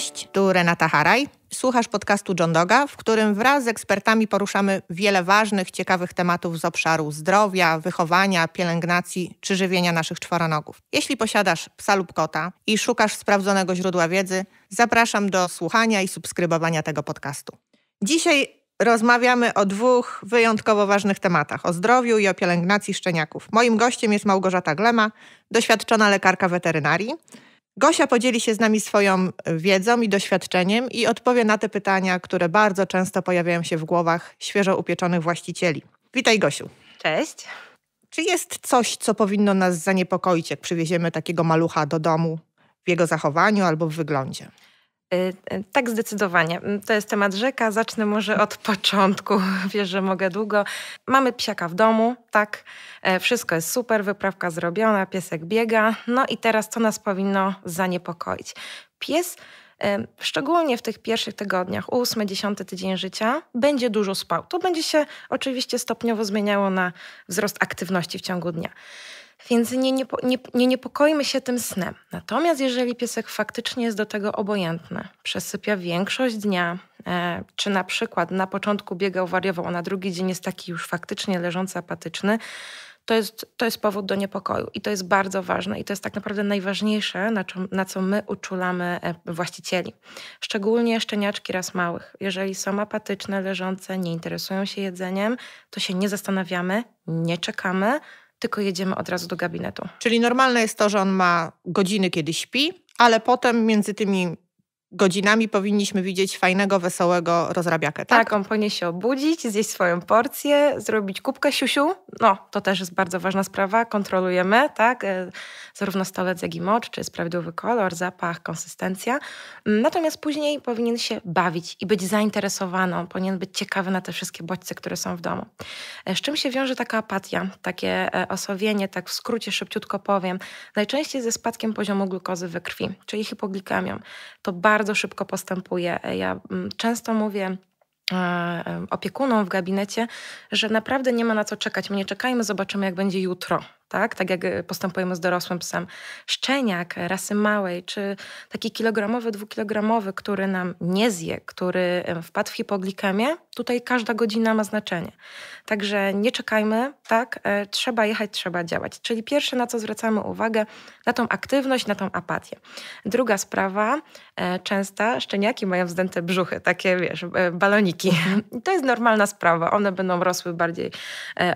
Cześć, tu Renata Haraj. Słuchasz podcastu John Doga, w którym wraz z ekspertami poruszamy wiele ważnych, ciekawych tematów z obszaru zdrowia, wychowania, pielęgnacji czy żywienia naszych czworonogów. Jeśli posiadasz psa lub kota i szukasz sprawdzonego źródła wiedzy, zapraszam do słuchania i subskrybowania tego podcastu. Dzisiaj rozmawiamy o dwóch wyjątkowo ważnych tematach: o zdrowiu i o pielęgnacji szczeniaków. Moim gościem jest Małgorzata Glema, doświadczona lekarka weterynarii. Gosia podzieli się z nami swoją e, wiedzą i doświadczeniem i odpowie na te pytania, które bardzo często pojawiają się w głowach świeżo upieczonych właścicieli. Witaj, Gosiu. Cześć. Czy jest coś, co powinno nas zaniepokoić, jak przywieziemy takiego malucha do domu w jego zachowaniu albo w wyglądzie? Y, y, tak, zdecydowanie. Mm, to jest temat rzeka. Zacznę może od początku. Wiesz, że mogę długo. Mamy psiaka w domu, tak. E, wszystko jest super, wyprawka zrobiona, piesek biega. No i teraz co nas powinno zaniepokoić? Pies, e, szczególnie w tych pierwszych tygodniach, ósmy, dziesiąty tydzień życia, będzie dużo spał. To będzie się oczywiście stopniowo zmieniało na wzrost aktywności w ciągu dnia. Więc nie, nie, nie, nie niepokoimy się tym snem. Natomiast jeżeli piesek faktycznie jest do tego obojętny, przesypia większość dnia, e, czy na przykład na początku biegał, wariował, a na drugi dzień jest taki już faktycznie leżący, apatyczny, to jest, to jest powód do niepokoju i to jest bardzo ważne i to jest tak naprawdę najważniejsze, na, czym, na co my uczulamy e, właścicieli. Szczególnie szczeniaczki raz małych. Jeżeli są apatyczne, leżące, nie interesują się jedzeniem, to się nie zastanawiamy, nie czekamy, tylko jedziemy od razu do gabinetu. Czyli normalne jest to, że on ma godziny, kiedy śpi, ale potem między tymi godzinami powinniśmy widzieć fajnego, wesołego rozrabiakę, tak? Tak, on powinien się obudzić, zjeść swoją porcję, zrobić kubkę siusiu. No, to też jest bardzo ważna sprawa. Kontrolujemy, tak? E, zarówno stolec, jak i mocz, czy jest prawidłowy kolor, zapach, konsystencja. Natomiast później powinien się bawić i być zainteresowaną, powinien być ciekawy na te wszystkie bodźce, które są w domu. E, z czym się wiąże taka apatia, takie e, osowienie, tak w skrócie szybciutko powiem. Najczęściej ze spadkiem poziomu glukozy we krwi, czyli hipoglikamią. To bardzo bardzo szybko postępuje. Ja mm, często mówię, e, e, opiekunom w gabinecie, że naprawdę nie ma na co czekać. My nie czekajmy, zobaczymy, jak będzie jutro tak? tak jak e, postępujemy z dorosłym psem. Szczeniak rasy małej, czy taki kilogramowy, dwukilogramowy, który nam nie zje, który e, wpadł w hipoglikemię, tutaj każda godzina ma znaczenie. Także nie czekajmy, tak? E, trzeba jechać, trzeba działać. Czyli pierwsze, na co zwracamy uwagę, na tą aktywność, na tą apatię. Druga sprawa, częsta szczeniaki mają wzdęte brzuchy, takie wiesz, baloniki. Mhm. to jest normalna sprawa. One będą rosły bardziej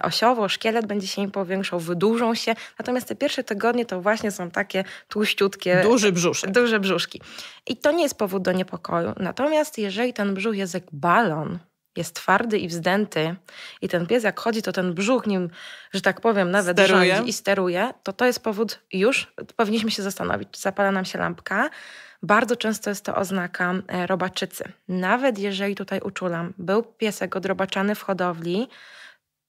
osiowo, szkielet będzie się im powiększał, wydłużał, się. Natomiast te pierwsze tygodnie to właśnie są takie tłuściutkie. Duży brzuszek. Duże brzuszki. I to nie jest powód do niepokoju. Natomiast jeżeli ten brzuch jest jak balon, jest twardy i wzdęty i ten pies jak chodzi, to ten brzuch nim, że tak powiem, nawet steruje. rządzi i steruje, to to jest powód już, powinniśmy się zastanowić, czy zapala nam się lampka. Bardzo często jest to oznaka e, robaczycy. Nawet jeżeli tutaj uczulam, był piesek odrobaczany w hodowli,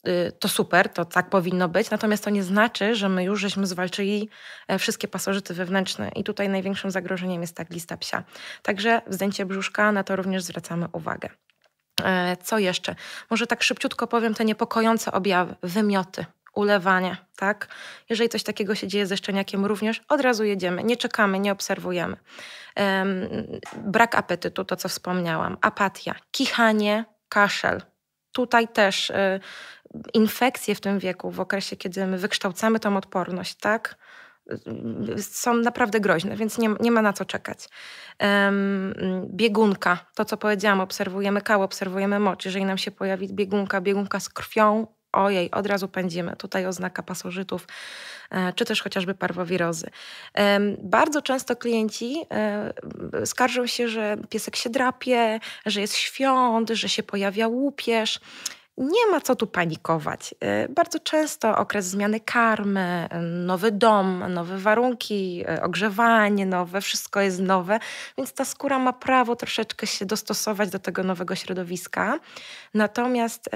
Y, to super, to tak powinno być, natomiast to nie znaczy, że my już żeśmy zwalczyli e, wszystkie pasożyty wewnętrzne i tutaj największym zagrożeniem jest tak lista psia. Także wzdęcie brzuszka, na to również zwracamy uwagę. E, co jeszcze? Może tak szybciutko powiem te niepokojące objawy, wymioty, ulewanie, tak? Jeżeli coś takiego się dzieje ze szczeniakiem również, od razu jedziemy, nie czekamy, nie obserwujemy. brak apetytu, to co wspomniałam, apatia, kichanie, kaszel, tutaj też y, infekcje w tym wieku, w okresie, kiedy my wykształcamy tą odporność, tak? są naprawdę groźne, więc nie, nie ma na co czekać. Um, biegunka, to co powiedziałam, obserwujemy kał, obserwujemy mocz. Jeżeli nam się pojawi biegunka, biegunka z krwią, ojej, od razu pędzimy. Tutaj oznaka pasożytów, e, czy też chociażby parwowirozy. Bardzo często klienci e, skarżą się, że piesek się drapie, że jest świąt, że się pojawia łupież. Nie ma co tu panikować. Y, bardzo często okres zmiany karmy, nowy dom, nowe warunki, y, ogrzewanie nowe, wszystko jest nowe, więc ta skóra ma prawo troszeczkę się dostosować do tego nowego środowiska. Natomiast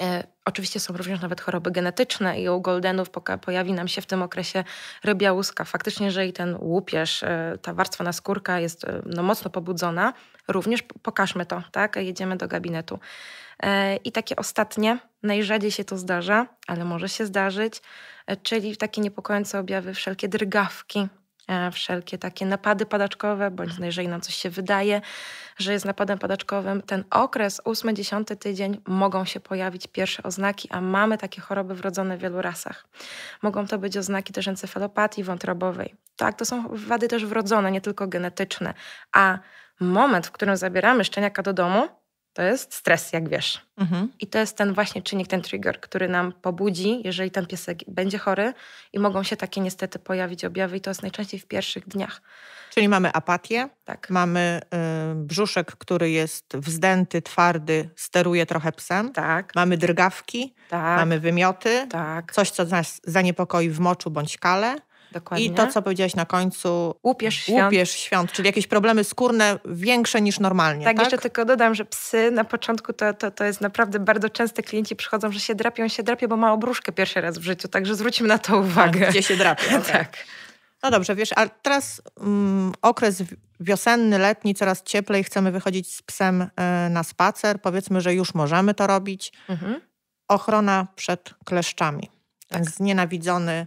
E, oczywiście są również nawet choroby genetyczne i u Goldenów pojawi nam się w tym okresie rybia łuska. Faktycznie, jeżeli ten łupież, e, ta warstwa naskórka jest e, no, mocno pobudzona, również pokażmy to, tak? Jedziemy do gabinetu. I takie ostatnie, najrzadziej się to zdarza, ale może się zdarzyć, czyli takie niepokojące objawy, wszelkie drgawki, E, wszelkie takie napady padaczkowe, bądź mhm. jeżeli nam coś się wydaje, że jest napadem padaczkowym, ten okres 8-10 tydzień mogą się pojawić pierwsze oznaki, a mamy takie choroby wrodzone w wielu rasach. Mogą to być oznaki też encefalopatii wątrobowej. Tak, to są wady też wrodzone, nie tylko genetyczne. A moment, w którym zabieramy szczeniaka do domu, to jest stres, jak wiesz. Mhm. I to jest ten właśnie czynnik, ten trigger, który nam pobudzi, jeżeli ten piesek będzie chory i mogą się takie niestety pojawić objawy i to jest najczęściej w pierwszych dniach. Czyli mamy apatię, tak. mamy y, brzuszek, który jest wzdęty, twardy, steruje trochę psem. Tak. Mamy drgawki, tak. mamy wymioty, tak. coś, co nas zaniepokoi w moczu bądź kale. Dokładnie. I to, co powiedziałaś na końcu, Łupiesz świąt. świąt, czyli jakieś problemy skórne większe niż normalnie. Tak, tak? jeszcze tylko dodam, że psy na początku to, to, to jest naprawdę bardzo częste klienci przychodzą, że się drapią, się drapią, bo ma obruszkę pierwszy raz w życiu, także zwróćmy na to tak, uwagę. gdzie się drapią. Okay. Tak. tak. No dobrze, wiesz, a teraz mm, okres wiosenny, letni, coraz cieplej, chcemy wychodzić z psem y, na spacer. Powiedzmy, że już możemy to robić. Mhm. Ochrona przed kleszczami. Tak. znienawidzony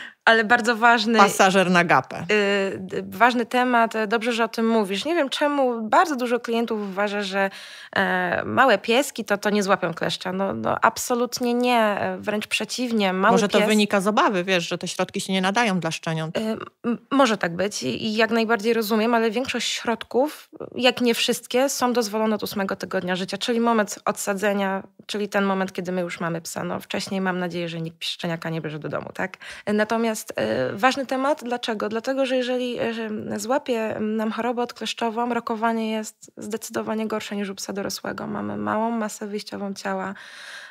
ale bardzo ważny. Pasażer na gapę. Y, ważny temat, dobrze, że o tym mówisz. Nie wiem czemu bardzo dużo klientów uważa, że e, małe pieski to, to nie złapią kleszcza. No, no absolutnie nie, wręcz przeciwnie. Mały może to pies... wynika z obawy, wiesz, że te środki się nie nadają dla szczeniąt. Y, może tak być I, i jak najbardziej rozumiem, ale większość środków, jak nie wszystkie, są dozwolone od ósmego tygodnia życia, czyli moment odsadzenia, czyli ten moment, kiedy my już mamy psa. No, wcześniej mam nadzieję, że nikt szczeniaka nie bierze do domu, tak? Natomiast jest e, ważny temat. Dlaczego? Dlatego, że jeżeli e, złapie nam chorobę odkleszczową, rokowanie jest zdecydowanie gorsze niż u psa dorosłego. Mamy małą masę wyjściową ciała,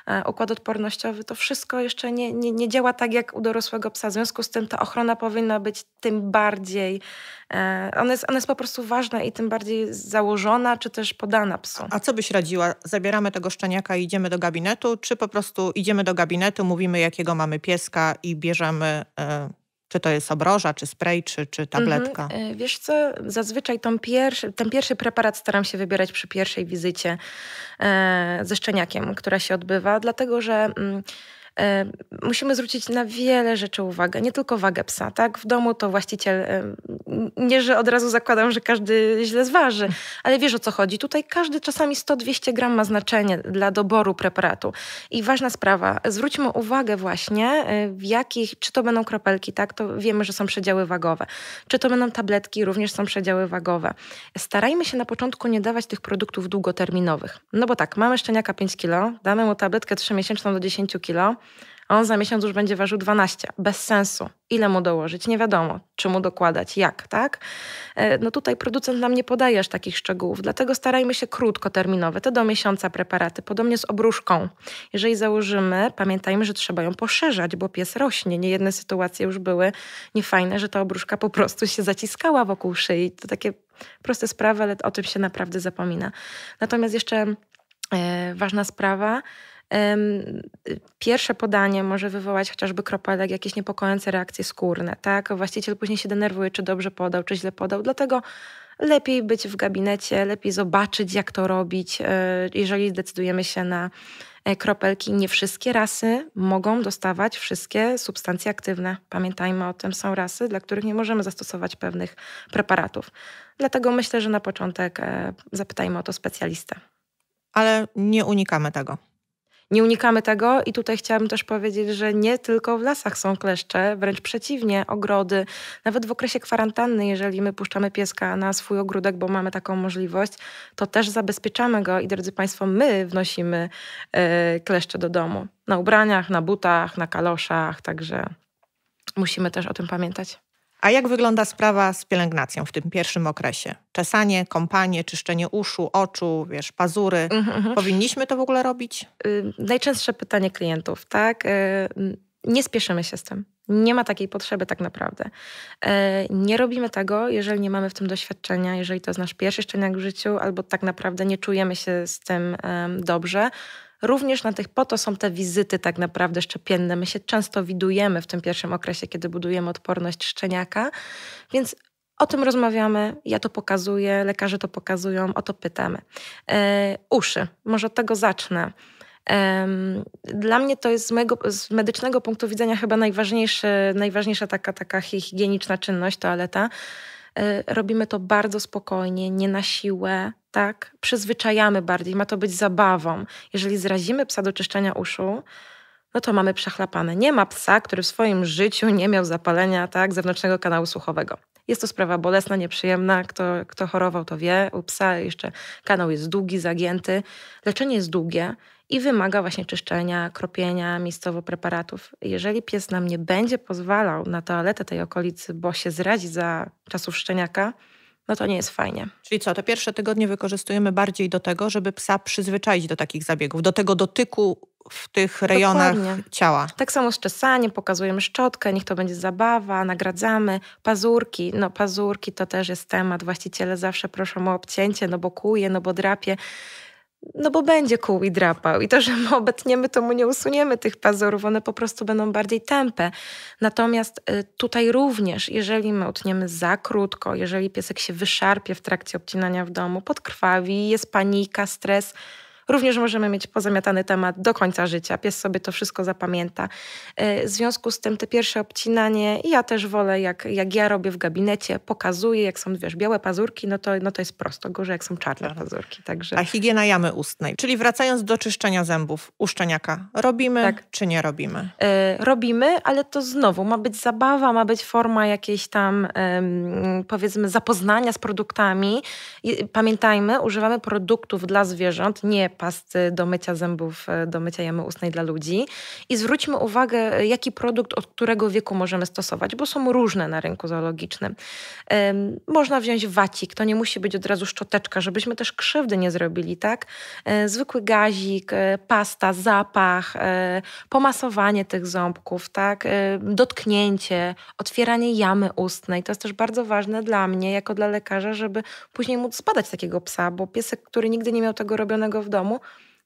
E, układ odpornościowy, to wszystko jeszcze nie, nie, nie działa tak jak u dorosłego psa. W związku z tym ta ochrona powinna być tym bardziej, e, ona jest, ona jest po prostu ważna i tym bardziej założona, czy też podana psu. A co byś radziła? Zabieramy tego szczeniaka i idziemy do gabinetu, czy po prostu idziemy do gabinetu, mówimy jakiego mamy pieska i bierzemy... E, czy to jest obroża, czy spray, czy, czy tabletka? Mhm. E, wiesz co, zazwyczaj tą pierwszy, ten pierwszy preparat staram się wybierać przy pierwszej wizycie e, ze szczeniakiem, która się odbywa, dlatego że... Mm, E, musimy zwrócić na wiele rzeczy uwagę, nie tylko wagę psa. Tak? W domu to właściciel, e, nie że od razu zakładam, że każdy źle zważy, ale wiesz o co chodzi. Tutaj każdy czasami 100-200 gram ma znaczenie dla doboru preparatu. I ważna sprawa, zwróćmy uwagę właśnie, e, w jakich, czy to będą kropelki, tak? To wiemy, że są przedziały wagowe. Czy to będą tabletki, również są przedziały wagowe. Starajmy się na początku nie dawać tych produktów długoterminowych. No bo tak, mamy szczeniaka 5 kg, damy mu tabletkę 3 miesięczną do 10 kg, a on za miesiąc już będzie ważył 12. Bez sensu. Ile mu dołożyć? Nie wiadomo. Czy mu dokładać? Jak, tak? E, no tutaj producent nam nie podaje aż takich szczegółów, dlatego starajmy się krótkoterminowe, te do miesiąca preparaty. Podobnie z obruszką. Jeżeli założymy, pamiętajmy, że trzeba ją poszerzać, bo pies rośnie. Niejedne sytuacje już były niefajne, że ta obruszka po prostu się zaciskała wokół szyi. To takie proste sprawy, ale o tym się naprawdę zapomina. Natomiast jeszcze e, ważna sprawa – pierwsze podanie może wywołać chociażby kropelek, jakieś niepokojące reakcje skórne, tak? Właściciel później się denerwuje, czy dobrze podał, czy źle podał, dlatego lepiej być w gabinecie, lepiej zobaczyć, jak to robić, e, jeżeli decydujemy się na e, kropelki. Nie wszystkie rasy mogą dostawać wszystkie substancje aktywne. Pamiętajmy o tym, są rasy, dla których nie możemy zastosować pewnych preparatów. Dlatego myślę, że na początek e, zapytajmy o to specjalistę. Ale nie unikamy tego nie unikamy tego i tutaj chciałabym też powiedzieć, że nie tylko w lasach są kleszcze, wręcz przeciwnie, ogrody. Nawet w okresie kwarantanny, jeżeli my puszczamy pieska na swój ogródek, bo mamy taką możliwość, to też zabezpieczamy go i drodzy Państwo, my wnosimy yy, kleszcze do domu. Na ubraniach, na butach, na kaloszach, także musimy też o tym pamiętać. A jak wygląda sprawa z pielęgnacją w tym pierwszym okresie? Czesanie, kąpanie, czyszczenie uszu, oczu, wiesz, pazury. Mhm, mhm. Powinniśmy to w ogóle robić? Yy, najczęstsze pytanie klientów, tak? Yy, nie spieszymy się z tym. Nie ma takiej potrzeby tak naprawdę. Y, nie robimy tego, jeżeli nie mamy w tym doświadczenia, jeżeli to jest nasz pierwszy szczeniak w życiu, albo tak naprawdę nie czujemy się z tym dobrze. Również na tych, po to są te wizyty tak naprawdę szczepienne. My się często widujemy w tym pierwszym okresie, kiedy budujemy odporność szczeniaka, więc o tym rozmawiamy, ja to pokazuję, lekarze to pokazują, o to pytamy. E, uszy, może od tego zacznę. E, dla mnie to jest z, mojego, z medycznego punktu widzenia chyba najważniejsza taka, taka higieniczna czynność, toaleta. E, robimy to bardzo spokojnie, nie na siłę, tak przyzwyczajamy bardziej, ma to być zabawą. Jeżeli zrazimy psa do czyszczenia uszu, no to mamy przechlapane. Nie ma psa, który w swoim życiu nie miał zapalenia tak, zewnętrznego kanału słuchowego. Jest to sprawa bolesna, nieprzyjemna. Kto, kto chorował, to wie. U psa jeszcze kanał jest długi, zagięty. Leczenie jest długie i wymaga właśnie czyszczenia, kropienia miejscowo preparatów. Jeżeli pies nam nie będzie pozwalał na toaletę tej okolicy, bo się zrazi za czasów szczeniaka, no to nie jest fajnie. Czyli co, te pierwsze tygodnie wykorzystujemy bardziej do tego, żeby psa przyzwyczaić do takich zabiegów, do tego dotyku w tych rejonach Dokładnie. ciała. Tak samo z czesaniem, pokazujemy szczotkę, niech to będzie zabawa, nagradzamy. Pazurki, no pazurki to też jest temat. Właściciele zawsze proszą o obcięcie, no bo kuje, no bo drapie no bo będzie kół i drapał. I to, że my obetniemy, to mu nie usuniemy tych pazurów, one po prostu będą bardziej tępe. Natomiast y, tutaj również, jeżeli my utniemy za krótko, jeżeli piesek się wyszarpie w trakcie obcinania w domu, podkrwawi, jest panika, stres, Również możemy mieć pozamiatany temat do końca życia. Pies sobie to wszystko zapamięta. E, w związku z tym te pierwsze obcinanie, ja też wolę, jak, jak ja robię w gabinecie, pokazuję, jak są, wiesz, białe pazurki, no to, no to jest prosto. Gorzej, jak są czarne tak. pazurki. Także... A higiena jamy ustnej. Czyli wracając do czyszczenia zębów u szczeniaka. Robimy tak. czy nie robimy? E, robimy, ale to znowu ma być zabawa, ma być forma jakiejś tam powiedzmy zapoznania z produktami. I, pamiętajmy, używamy produktów dla zwierząt, nie pasty do mycia zębów, e, do mycia jamy ustnej dla ludzi. I zwróćmy uwagę, e, jaki produkt od którego wieku możemy stosować, bo są różne na rynku zoologicznym. Można wziąć wacik, to nie musi być od razu szczoteczka, żebyśmy też krzywdy nie zrobili, tak? E, zwykły gazik, pasta, zapach, pomasowanie tych ząbków, tak? Dotknięcie, otwieranie jamy ustnej. To jest też bardzo ważne dla mnie, jako dla lekarza, żeby później móc spadać takiego psa, bo piesek, który nigdy nie miał tego robionego w domu, domu,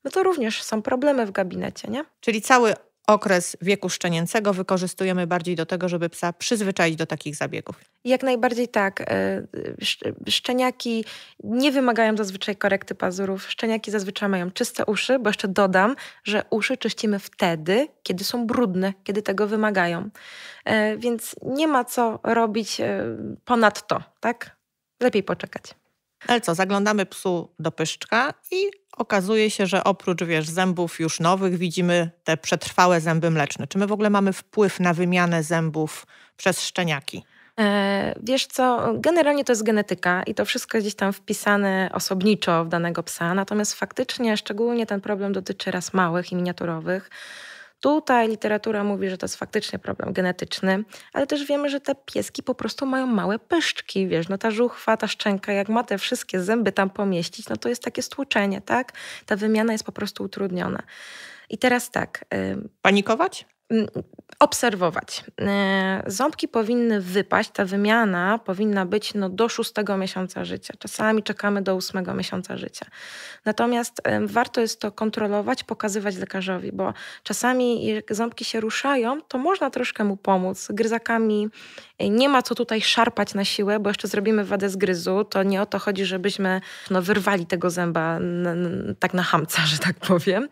no to również są problemy w gabinecie, nie? Czyli cały okres wieku szczenięcego wykorzystujemy bardziej do tego, żeby psa przyzwyczaić do takich zabiegów. Jak najbardziej tak. E, szczeniaki nie wymagają zazwyczaj korekty pazurów. Szczeniaki zazwyczaj mają czyste uszy, bo jeszcze dodam, że uszy czyścimy wtedy, kiedy są brudne, kiedy tego wymagają. E, więc nie ma co robić e, ponadto, tak? Lepiej poczekać. Ale co, zaglądamy psu do pyszczka i okazuje się, że oprócz wiesz, zębów już nowych widzimy te przetrwałe zęby mleczne. Czy my w ogóle mamy wpływ na wymianę zębów przez szczeniaki? E, wiesz co, generalnie to jest genetyka i to wszystko jest gdzieś tam wpisane osobniczo w danego psa, natomiast faktycznie szczególnie ten problem dotyczy raz małych i miniaturowych. Tutaj literatura mówi, że to jest faktycznie problem genetyczny, ale też wiemy, że te pieski po prostu mają małe pyszczki, wiesz, no ta żuchwa, ta szczęka, jak ma te wszystkie zęby tam pomieścić, no to jest takie stłuczenie, tak? Ta wymiana jest po prostu utrudniona. I teraz tak. Y, Panikować? obserwować. E, ząbki powinny wypaść, ta wymiana powinna być no, do szóstego miesiąca życia. Czasami czekamy do ósmego miesiąca życia. Natomiast e, warto jest to kontrolować, pokazywać lekarzowi, bo czasami jak ząbki się ruszają, to można troszkę mu pomóc. Gryzakami nie ma co tutaj szarpać na siłę, bo jeszcze zrobimy wadę z gryzu. To nie o to chodzi, żebyśmy no, wyrwali tego zęba tak na hamca, że tak powiem.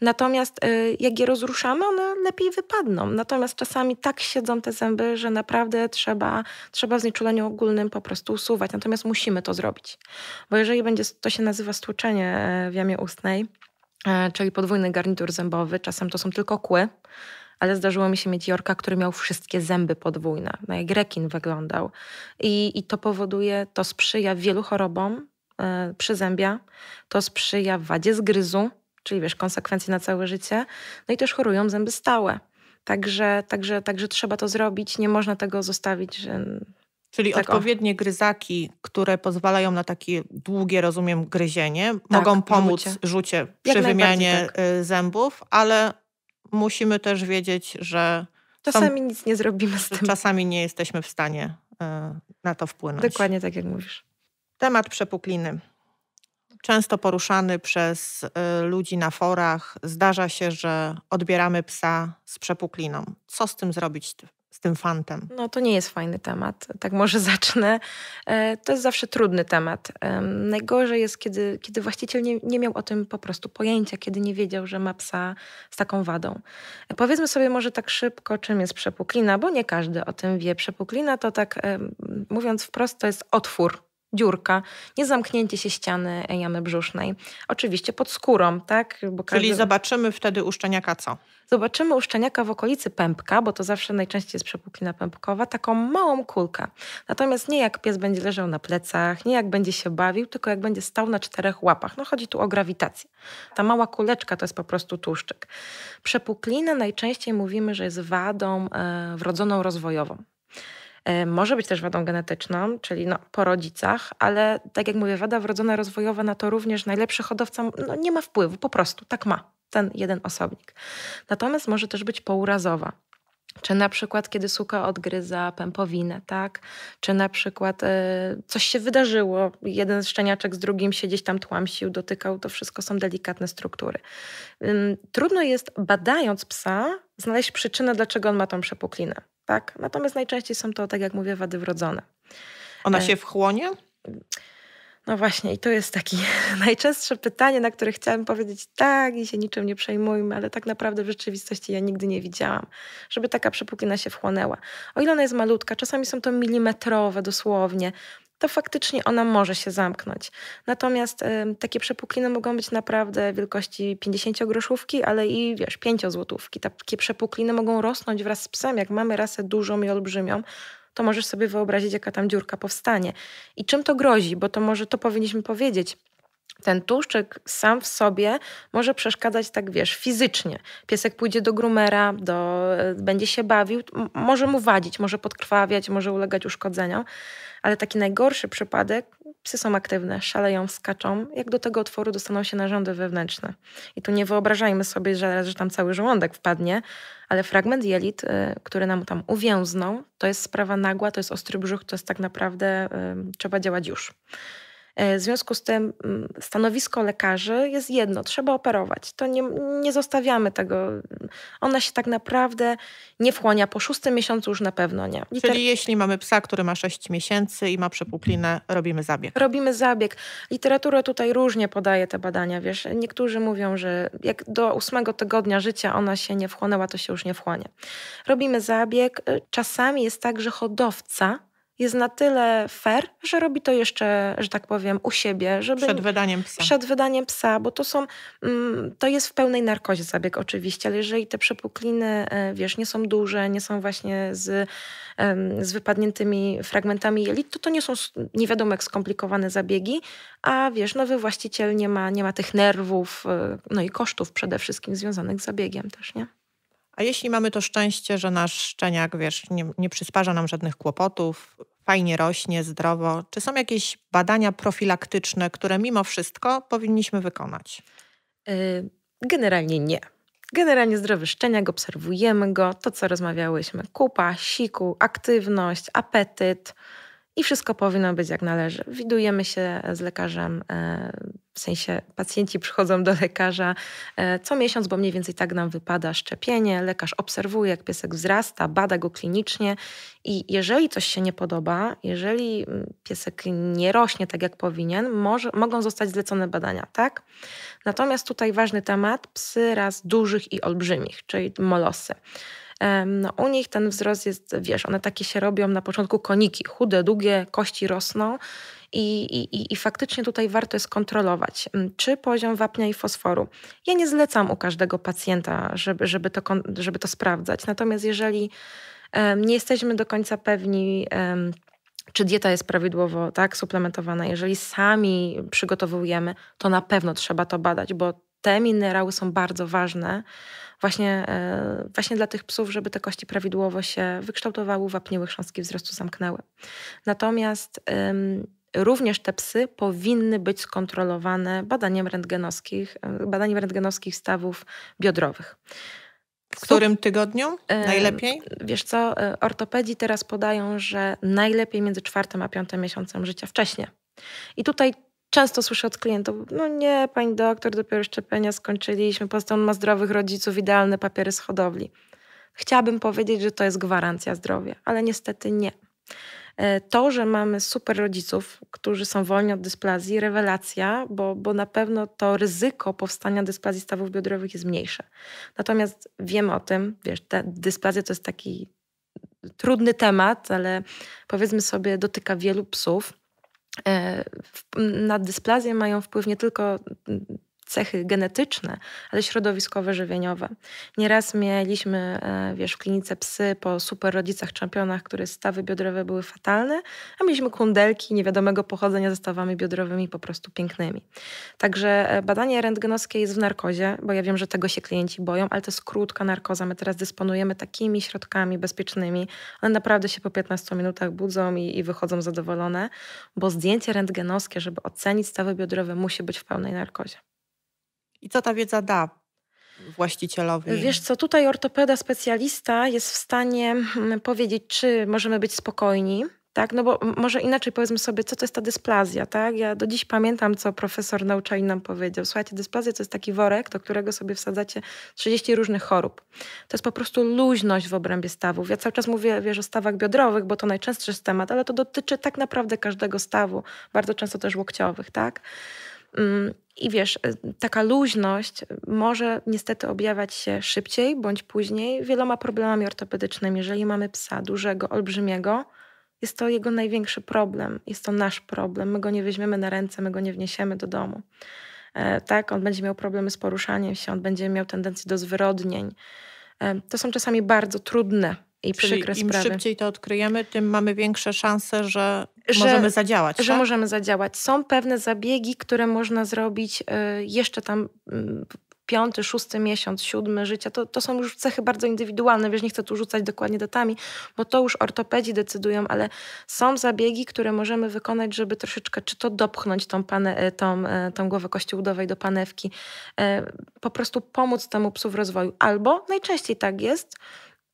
Natomiast y, jak je rozruszamy, one lepiej wypadną. Natomiast czasami tak siedzą te zęby, że naprawdę trzeba, trzeba w znieczuleniu ogólnym po prostu usuwać. Natomiast musimy to zrobić. Bo jeżeli będzie, to się nazywa stłuczenie e, w jamie ustnej, e, czyli podwójny garnitur zębowy, czasem to są tylko kły, ale zdarzyło mi się mieć Jorka, który miał wszystkie zęby podwójne, no jak rekin wyglądał. I, i to powoduje, to sprzyja wielu chorobom e, przy przyzębia, to sprzyja wadzie zgryzu, czyli wiesz, konsekwencje na całe życie, no i też chorują zęby stałe. Także, także, także trzeba to zrobić, nie można tego zostawić. Że... Czyli tak odpowiednie o. gryzaki, które pozwalają na takie długie, rozumiem, gryzienie, tak, mogą pomóc rzucie, rzucie przy wymianie tak. Y, zębów, ale musimy też wiedzieć, że czasami są, nic nie zrobimy z tym. Czasami nie jesteśmy w stanie e, na to wpłynąć. Dokładnie tak jak mówisz. Temat przepukliny. Często poruszany przez e, ludzi na forach, zdarza się, że odbieramy psa z przepukliną. Co z tym zrobić z tym fantem? No to nie jest fajny temat. Tak może zacznę. E, to jest zawsze trudny temat. Najgorzej jest, kiedy, kiedy właściciel nie, nie miał o tym po prostu pojęcia, kiedy nie wiedział, że ma psa z taką wadą. E, powiedzmy sobie może tak szybko, czym jest przepuklina, bo nie każdy o tym wie. Przepuklina to tak, mówiąc wprost, to jest otwór dziurka, nie zamknięcie się ściany jamy brzusznej. Oczywiście pod skórą, tak? Każdy... Czyli zobaczymy wtedy uszczeniaka co? Zobaczymy uszczeniaka w okolicy pępka, bo to zawsze najczęściej jest przepuklina pępkowa, taką małą kulkę. Natomiast nie jak pies będzie leżał na plecach, nie jak będzie się bawił, tylko jak będzie stał na czterech łapach. No chodzi tu o grawitację. Ta mała kuleczka to jest po prostu tłuszczyk. Przepuklina najczęściej mówimy, że jest wadą e, wrodzoną rozwojową. E, może być też wadą genetyczną, czyli no, po rodzicach, ale tak jak mówię, wada wrodzona rozwojowa na to również najlepszy hodowca no, nie ma wpływu, po prostu tak ma ten jeden osobnik. Natomiast może też być pourazowa. Czy na przykład, kiedy suka odgryza pępowinę, tak? Czy na przykład y, coś się wydarzyło, jeden szczeniaczek z drugim się gdzieś tam tłamsił, dotykał, to wszystko są delikatne struktury. trudno jest, badając psa, znaleźć przyczynę, dlaczego on ma tą przepuklinę tak? Natomiast najczęściej są to, tak jak mówię, wady wrodzone. Ona e, się wchłonie? No właśnie, i to jest takie najczęstsze pytanie, na które chciałam powiedzieć tak i się niczym nie przejmujmy, ale tak naprawdę w rzeczywistości ja nigdy nie widziałam, żeby taka przepuklina się wchłonęła. O ile ona jest malutka, czasami są to milimetrowe dosłownie, to faktycznie ona może się zamknąć. Natomiast y, takie przepukliny mogą być naprawdę wielkości 50-groszówki, ale i wiesz, 5-złotówki. Takie przepukliny mogą rosnąć wraz z psem. Jak mamy rasę dużą i olbrzymią, to możesz sobie wyobrazić, jaka tam dziurka powstanie. I czym to grozi, bo to może to powinniśmy powiedzieć ten tłuszczyk sam w sobie może przeszkadzać tak, wiesz, fizycznie. Piesek pójdzie do grumera, do, będzie się bawił, może mu wadzić, może podkrwawiać, może ulegać uszkodzeniom, ale taki najgorszy przypadek, psy są aktywne, szaleją, skaczą, jak do tego otworu dostaną się narządy wewnętrzne. I tu nie wyobrażajmy sobie, że, że tam cały żołądek wpadnie, ale fragment jelit, y, który nam tam uwięzną, to jest sprawa nagła, to jest ostry brzuch, to jest tak naprawdę, y, trzeba działać już. E, w związku z tym mm, stanowisko lekarzy jest jedno, trzeba operować. To nie, nie zostawiamy tego. Ona się tak naprawdę nie wchłania po szóstym miesiącu już na pewno nie. Liter... Czyli jeśli mamy psa, który ma 6 miesięcy i ma przepuklinę, robimy zabieg. Robimy zabieg. Literatura tutaj różnie podaje te badania, wiesz. Niektórzy mówią, że jak do ósmego tygodnia życia ona się nie wchłonęła, to się już nie wchłania. Robimy zabieg. E, czasami jest tak, że hodowca jest na tyle fair, że robi to jeszcze, że tak powiem, u siebie. Żeby, przed wydaniem psa. Przed wydaniem psa, bo to są, mm, to jest w pełnej narkozie zabieg oczywiście, ale jeżeli te przepukliny, e, wiesz, nie są duże, nie są właśnie z, z wypadniętymi fragmentami jelit, to to nie są nie wiadomo jak skomplikowane zabiegi, a wiesz, nowy właściciel nie ma, nie ma tych nerwów, e, no i kosztów przede wszystkim związanych z zabiegiem też, nie? A jeśli mamy to szczęście, że nasz szczeniak, wiesz, nie, nie przysparza nam żadnych kłopotów, fajnie rośnie, zdrowo, czy są jakieś badania profilaktyczne, które mimo wszystko powinniśmy wykonać? Y, generalnie nie. Generalnie zdrowy szczeniak, obserwujemy go, to co rozmawiałyśmy, kupa, siku, aktywność, apetyt, i wszystko powinno być jak należy. Widujemy się z lekarzem, e, w sensie pacjenci przychodzą do lekarza e, co miesiąc, bo mniej więcej tak nam wypada szczepienie. Lekarz obserwuje, jak piesek wzrasta, bada go klinicznie i jeżeli coś się nie podoba, jeżeli mm, piesek nie rośnie tak jak powinien, może, mogą zostać zlecone badania, tak? Natomiast tutaj ważny temat psy raz dużych i olbrzymich, czyli molosy. No, u nich ten wzrost jest, wiesz, one takie się robią na początku koniki, chude, długie, kości rosną i, i, i faktycznie tutaj warto jest kontrolować, czy poziom wapnia i fosforu. Ja nie zlecam u każdego pacjenta, żeby, żeby, to, żeby to sprawdzać, natomiast jeżeli nie jesteśmy do końca pewni, czy dieta jest prawidłowo tak suplementowana. Jeżeli sami przygotowujemy, to na pewno trzeba to badać, bo te minerały są bardzo ważne właśnie, e, właśnie dla tych psów, żeby te kości prawidłowo się wykształtowały, wapniły, chrząstki wzrostu zamknęły. Natomiast również te psy powinny być skontrolowane badaniem rentgenowskich, e, badaniem rentgenowskich stawów biodrowych. W którym tygodniu najlepiej? Wiesz co, e, ortopedzi teraz podają, że najlepiej między czwartym a piątym miesiącem życia wcześniej. I tutaj często słyszę od klientów, no nie, pani doktor, dopiero szczepienia skończyliśmy, po prostu on ma zdrowych rodziców, idealne papiery z hodowli. Chciałabym powiedzieć, że to jest gwarancja zdrowia, ale niestety nie. E, to, że mamy super rodziców, którzy są wolni od dysplazji, rewelacja, bo, bo na pewno to ryzyko powstania dysplazji stawów biodrowych jest mniejsze. Natomiast wiemy o tym, wiesz, ta dysplazja to jest taki trudny temat, ale powiedzmy sobie, dotyka wielu psów. E, na dysplazję mają wpływ nie tylko cechy genetyczne, ale środowiskowe, żywieniowe. Nieraz mieliśmy, e, wiesz, w klinice psy po super rodzicach czempionach, które stawy biodrowe były fatalne, a mieliśmy kundelki niewiadomego pochodzenia ze stawami biodrowymi po prostu pięknymi. Także e, badanie rentgenowskie jest w narkozie, bo ja wiem, że tego się klienci boją, ale to jest krótka narkoza. My teraz dysponujemy takimi środkami bezpiecznymi. One naprawdę się po 15 minutach budzą i, i wychodzą zadowolone, bo zdjęcie rentgenowskie, żeby ocenić stawy biodrowe, musi być w pełnej narkozie i co ta wiedza da właścicielowi? Wiesz co, tutaj ortopeda specjalista jest w stanie mm, powiedzieć, czy możemy być spokojni, tak? No bo może inaczej powiedzmy sobie, co to jest ta dysplazja, tak? Ja do dziś pamiętam, co profesor Nauczanin nam powiedział. Słuchajcie, dysplazja to jest taki worek, do którego sobie wsadzacie 30 różnych chorób. To jest po prostu luźność w obrębie stawów. Ja cały czas mówię, wiesz, o stawach biodrowych, bo to najczęstszy jest temat, ale to dotyczy tak naprawdę każdego stawu, bardzo często też łokciowych, tak? Mm, i wiesz, e, taka luźność może niestety objawiać się szybciej bądź później wieloma problemami ortopedycznymi. Jeżeli mamy psa dużego, olbrzymiego, jest to jego największy problem, jest to nasz problem. My go nie weźmiemy na ręce, my go nie wniesiemy do domu. E, tak, on będzie miał problemy z poruszaniem się, on będzie miał tendencję do zwyrodnień. E, to są czasami bardzo trudne i Czyli przykre im sprawy. Im szybciej to odkryjemy, tym mamy większe szanse, że że możemy zadziałać. Że tak? możemy zadziałać. Są pewne zabiegi, które można zrobić y, jeszcze tam mm, piąty, szósty miesiąc, siódmy życia, to, to są już cechy bardzo indywidualne, wiesz, nie chcę tu rzucać dokładnie datami, bo to już ortopedzi decydują, ale są zabiegi, które możemy wykonać, żeby troszeczkę, czy to dopchnąć tą, pane, y, tą, y, tą głowę kości udowej do panewki, po prostu pomóc temu psu w rozwoju. Albo najczęściej tak jest,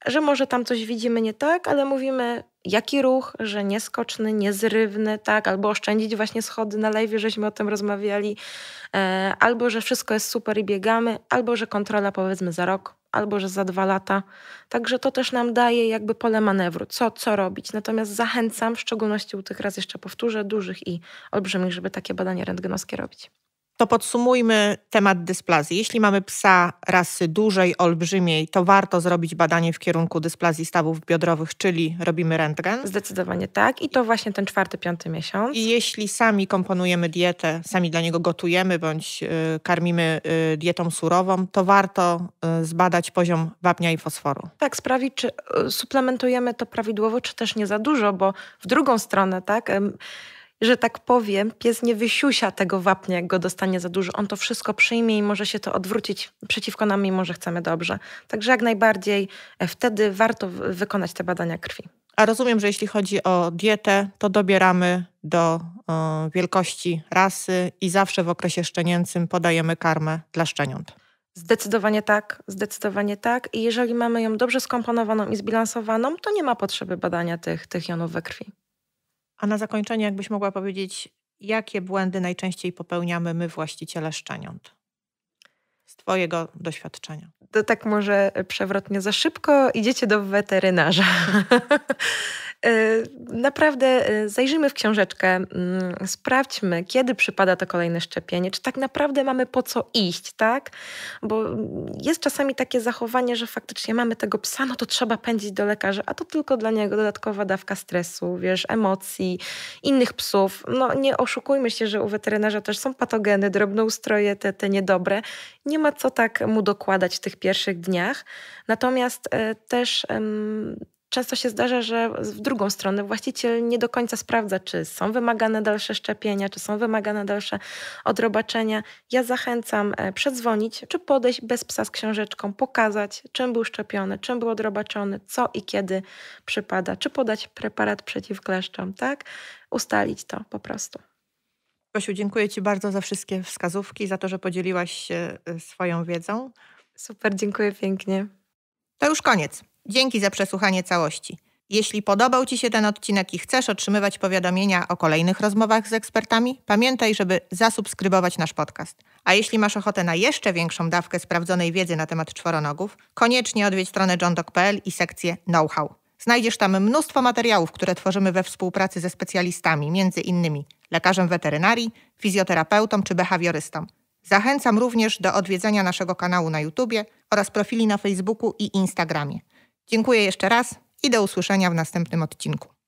że może tam coś widzimy nie tak, ale mówimy jaki ruch, że nieskoczny, niezrywny, tak, albo oszczędzić właśnie schody na lewie, żeśmy o tym rozmawiali, e, albo że wszystko jest super i biegamy, albo że kontrola powiedzmy za rok, albo że za dwa lata. Także to też nam daje jakby pole manewru, co, co robić. Natomiast zachęcam, w szczególności u tych raz jeszcze powtórzę, dużych i olbrzymich, żeby takie badania rentgenowskie robić to podsumujmy temat dysplazji. Jeśli mamy psa rasy dużej, olbrzymiej, to warto zrobić badanie w kierunku dysplazji stawów biodrowych, czyli robimy rentgen. Zdecydowanie tak. I to właśnie ten czwarty, piąty miesiąc. I jeśli sami komponujemy dietę, sami dla niego gotujemy bądź y, karmimy y, dietą surową, to warto y, zbadać poziom wapnia i fosforu. Tak, sprawić, czy suplementujemy to prawidłowo, czy też nie za dużo, bo w drugą stronę, tak? że tak powiem, pies nie wysiusia tego wapnia, jak go dostanie za dużo. On to wszystko przyjmie i może się to odwrócić przeciwko nam, mimo że chcemy dobrze. Także jak najbardziej e, wtedy warto wykonać te badania krwi. A rozumiem, że jeśli chodzi o dietę, to dobieramy do wielkości rasy i zawsze w okresie szczenięcym podajemy karmę dla szczeniąt. Zdecydowanie tak, zdecydowanie tak. I jeżeli mamy ją dobrze skomponowaną i zbilansowaną, to nie ma potrzeby badania tych, tych jonów we krwi. A na zakończenie, jakbyś mogła powiedzieć, jakie błędy najczęściej popełniamy my, właściciele szczeniąt? Z Twojego doświadczenia. To tak może przewrotnie za szybko idziecie do weterynarza. Y, naprawdę y, zajrzyjmy w książeczkę, mm, sprawdźmy, kiedy przypada to kolejne szczepienie, czy tak naprawdę mamy po co iść, tak? Bo jest czasami takie zachowanie, że faktycznie mamy tego psa, no to trzeba pędzić do lekarza, a to tylko dla niego dodatkowa dawka stresu, wiesz, emocji, innych psów. No nie oszukujmy się, że u weterynarza też są patogeny, drobnoustroje, te, te niedobre. Nie ma co tak mu dokładać w tych pierwszych dniach. Natomiast y, też często się zdarza, że w drugą stronę właściciel nie do końca sprawdza, czy są wymagane dalsze szczepienia, czy są wymagane dalsze odrobaczenia. Ja zachęcam e, przedzwonić, czy podejść bez psa z książeczką, pokazać, czym był szczepiony, czym był odrobaczony, co i kiedy przypada, czy podać preparat przeciwkleszczom, tak? Ustalić to po prostu. Kosiu, dziękuję Ci bardzo za wszystkie wskazówki, za to, że podzieliłaś się e, swoją wiedzą. Super, dziękuję pięknie. To już koniec. Dzięki za przesłuchanie całości. Jeśli podobał Ci się ten odcinek i chcesz otrzymywać powiadomienia o kolejnych rozmowach z ekspertami, pamiętaj, żeby zasubskrybować nasz podcast. A jeśli masz ochotę na jeszcze większą dawkę sprawdzonej wiedzy na temat czworonogów, koniecznie odwiedź stronę johndok.pl i sekcję know-how. Znajdziesz tam mnóstwo materiałów, które tworzymy we współpracy ze specjalistami, między innymi lekarzem weterynarii, fizjoterapeutą czy behawiorystą. Zachęcam również do odwiedzenia naszego kanału na YouTube oraz profili na Facebooku i Instagramie. Dziękuję jeszcze raz i do usłyszenia w następnym odcinku.